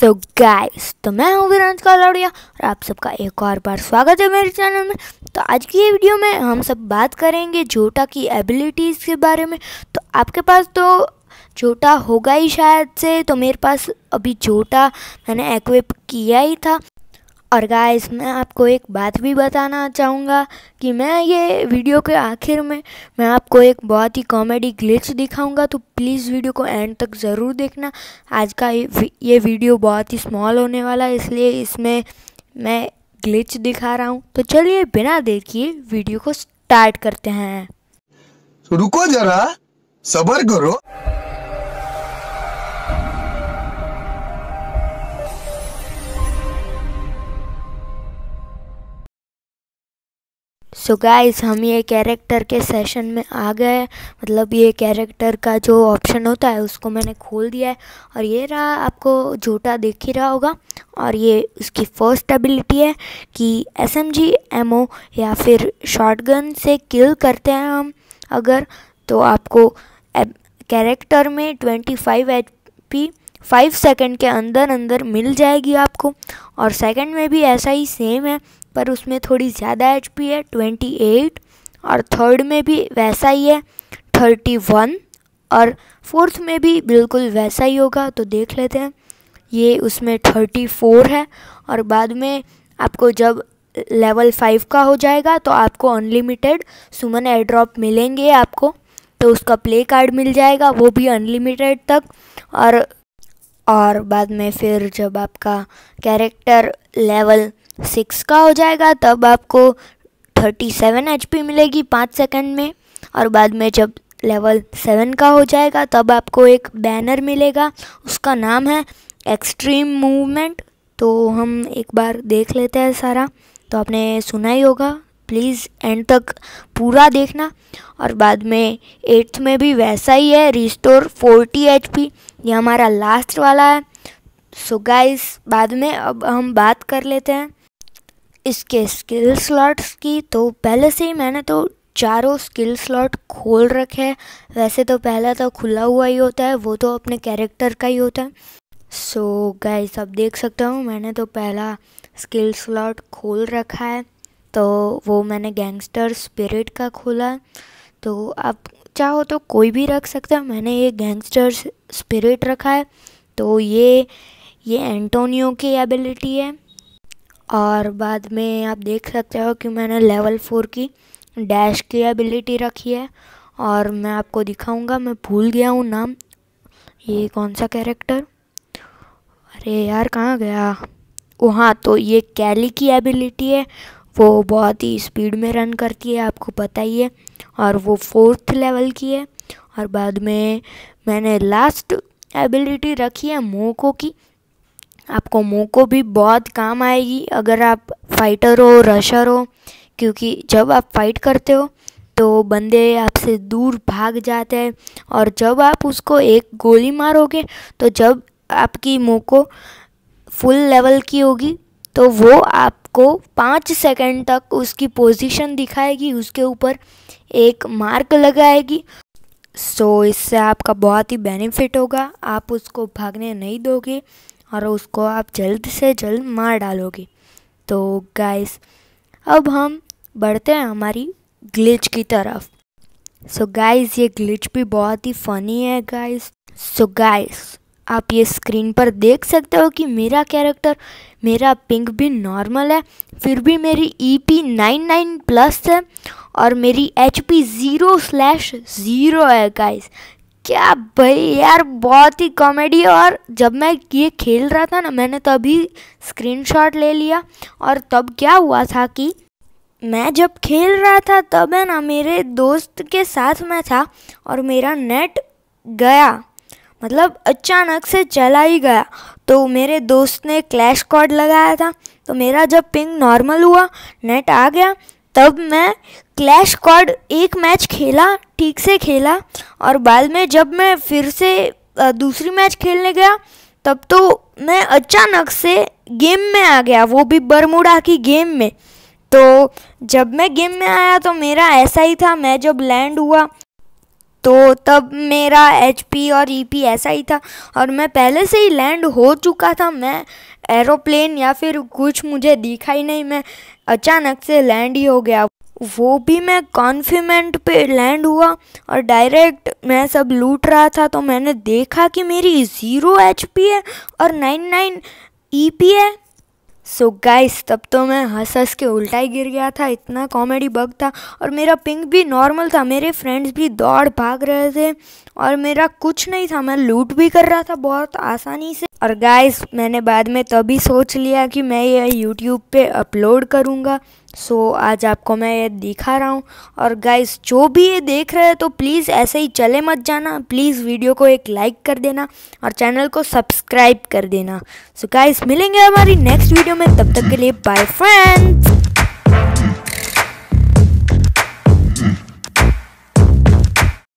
so guys तो मैं हूँ वीरांश कालाड़िया और आप सबका एक और बार स्वागत है मेरे चैनल में तो आज की ये वीडियो में हम सब बात करेंगे जोटा की एबिलिटीज़ के बारे में तो आपके पास तो जोटा होगा ही शायद से तो मेरे पास अभी जोटा मैंने एक्विप किया ही था और गाइस मैं आपको एक बात भी बताना चाहूँगा कि मैं ये वीडियो के आखिर में मैं आपको एक बहुत ही कॉमेडी ग्लिच दिखाऊंगा तो प्लीज़ वीडियो को एंड तक ज़रूर देखना आज का ये वीडियो बहुत ही स्मॉल होने वाला है इसलिए इसमें मैं ग्लिच दिखा रहा हूँ तो चलिए बिना देखिए वीडियो को स्टार्ट करते हैं तो रुको जरा सबर करो सो so गाइस हम ये कैरेक्टर के सेशन में आ गए मतलब ये कैरेक्टर का जो ऑप्शन होता है उसको मैंने खोल दिया है और ये रहा आपको झूठा देख ही रहा होगा और ये उसकी फर्स्ट एबिलिटी है कि एस एम जी एमओ या फिर शॉटगन से किल करते हैं हम अगर तो आपको कैरेक्टर में twenty five H P five second के अंदर अंदर मिल जाएगी आपको और सेकंड में भी ऐसा ही सेम है पर उसमें थोड़ी ज़्यादा एच है ट्वेंटी एट और थर्ड में भी वैसा ही है थर्टी वन और फोर्थ में भी बिल्कुल वैसा ही होगा तो देख लेते हैं ये उसमें थर्टी फोर है और बाद में आपको जब लेवल फाइव का हो जाएगा तो आपको अनलिमिटेड सुमन एड्रॉप मिलेंगे आपको तो उसका प्ले कार्ड मिल जाएगा वो भी अनलिमिटेड तक और और बाद में फिर जब आपका कैरेक्टर लेवल सिक्स का हो जाएगा तब आपको थर्टी सेवन एच मिलेगी पाँच सेकंड में और बाद में जब लेवल सेवन का हो जाएगा तब आपको एक बैनर मिलेगा उसका नाम है एक्सट्रीम मूवमेंट तो हम एक बार देख लेते हैं सारा तो आपने सुना ही होगा प्लीज़ एंड तक पूरा देखना और बाद में एट्थ में भी वैसा ही है रिस्टोर फोर्टी एच पी ये हमारा लास्ट वाला है सो so गाइस बाद में अब हम बात कर लेते हैं इसके स्किल स्लॉट्स की तो पहले से ही मैंने तो चारों स्किल स्लॉट खोल रखे हैं वैसे तो पहला तो खुला हुआ ही होता है वो तो अपने कैरेक्टर का ही होता है सो so गाइस अब देख सकते हो मैंने तो पहला स्किल स्लॉट खोल रखा है तो वो मैंने गैंगस्टर स्पिरिट का खोला तो आप चाहो तो कोई भी रख सकते हो मैंने ये गैंगस्टर स्पिरिट रखा है तो ये ये एंटोनियो की एबिलिटी है और बाद में आप देख सकते हो कि मैंने लेवल फोर की डैश की एबिलिटी रखी है और मैं आपको दिखाऊंगा मैं भूल गया हूँ नाम ये कौन सा कैरेक्टर अरे यार कहाँ गया वहाँ तो ये कैली की एबिलिटी है वो बहुत ही स्पीड में रन करती है आपको पता ही है और वो फोर्थ लेवल की है और बाद में मैंने लास्ट एबिलिटी रखी है मोको की आपको मोको भी बहुत काम आएगी अगर आप फाइटर हो रशर हो क्योंकि जब आप फाइट करते हो तो बंदे आपसे दूर भाग जाते हैं और जब आप उसको एक गोली मारोगे तो जब आपकी मोको फुल लेवल की होगी तो वो आप आपको पाँच सेकंड तक उसकी पोजीशन दिखाएगी उसके ऊपर एक मार्क लगाएगी सो so, इससे आपका बहुत ही बेनिफिट होगा आप उसको भागने नहीं दोगे और उसको आप जल्द से जल्द मार डालोगे तो गाइस अब हम बढ़ते हैं हमारी ग्लिच की तरफ सो so, गाइस ये ग्लिच भी बहुत ही फनी है गाइस सो गाइस आप ये स्क्रीन पर देख सकते हो कि मेरा कैरेक्टर मेरा पिंक भी नॉर्मल है फिर भी मेरी E e P nine nine plus है और मेरी H P zero slash zero है गाइस क्या भाई यार बहुत ही कॉमेडी और जब मैं ये खेल रहा था ना मैंने तभी तो स्क्रीनशॉट ले लिया और तब क्या हुआ था कि मैं जब खेल रहा था तब है ना मेरे दोस्त के साथ मैं था और मेरा नेट गया मतलब अचानक से चला ही गया तो मेरे दोस्त ने क्लैश कॉर्ड लगाया था तो मेरा जब पिंग नॉर्मल हुआ नेट आ गया तब मैं क्लैश कॉर्ड एक मैच खेला ठीक से खेला और बाद में जब मैं फिर से दूसरी मैच खेलने गया तब तो मैं अचानक से गेम में आ गया वो भी बरमुडा की गेम में तो जब मैं गेम में आया तो मेरा ऐसा ही था मैं जब लैंड हुआ तो तब मेरा एच पी और ई e पी ऐसा ही था और मैं पहले से ही लैंड हो चुका था मैं एरोप्लेन या फिर कुछ मुझे दिखा ही नहीं मैं अचानक से लैंड ही हो गया वो भी मैं कॉन्फिमेंट पे लैंड हुआ और डायरेक्ट मैं सब लूट रहा था तो मैंने देखा कि मेरी ज़ीरो एच पी है और नाइन नाइन ई पी है सो so गाइस तब तो मैं हंस हंस के उल्टा ही गिर गया था इतना कॉमेडी बग था और मेरा पिंक भी नॉर्मल था मेरे फ्रेंड्स भी दौड़ भाग रहे थे और मेरा कुछ नहीं था मैं लूट भी कर रहा था बहुत आसानी से और गाइस मैंने बाद में तभी सोच लिया कि मैं ये यूट्यूब पे अपलोड करूँगा सो so, आज आपको मैं ये दिखा रहा हूँ और गाइस जो भी ये देख रहे हैं तो प्लीज़ ऐसे ही चले मत जाना प्लीज़ वीडियो को एक लाइक कर देना और चैनल को सब्सक्राइब कर देना सो so, गाइस मिलेंगे हमारी नेक्स्ट वीडियो में तब तक के लिए बाय फ्रेंड्स